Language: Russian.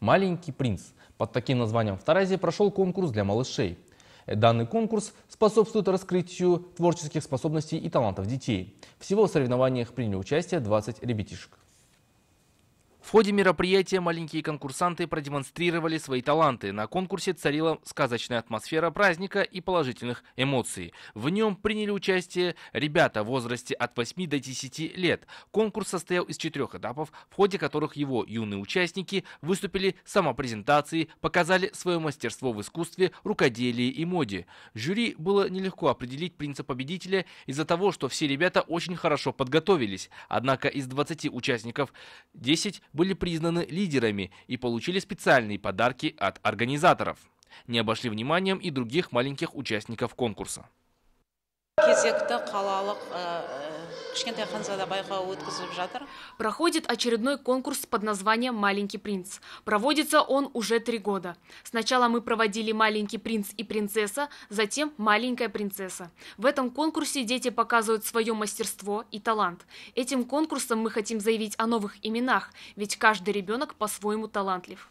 «Маленький принц». Под таким названием в Таразе прошел конкурс для малышей. Данный конкурс способствует раскрытию творческих способностей и талантов детей. Всего в соревнованиях приняли участие 20 ребятишек. В ходе мероприятия маленькие конкурсанты продемонстрировали свои таланты. На конкурсе царила сказочная атмосфера праздника и положительных эмоций. В нем приняли участие ребята в возрасте от 8 до 10 лет. Конкурс состоял из четырех этапов, в ходе которых его юные участники выступили самопрезентацией, показали свое мастерство в искусстве, рукоделии и моде. Жюри было нелегко определить принцип победителя из-за того, что все ребята очень хорошо подготовились. Однако из 20 участников 10 были признаны лидерами и получили специальные подарки от организаторов. Не обошли вниманием и других маленьких участников конкурса проходит очередной конкурс под названием маленький принц проводится он уже три года сначала мы проводили маленький принц и принцесса затем маленькая принцесса в этом конкурсе дети показывают свое мастерство и талант этим конкурсом мы хотим заявить о новых именах ведь каждый ребенок по-своему талантлив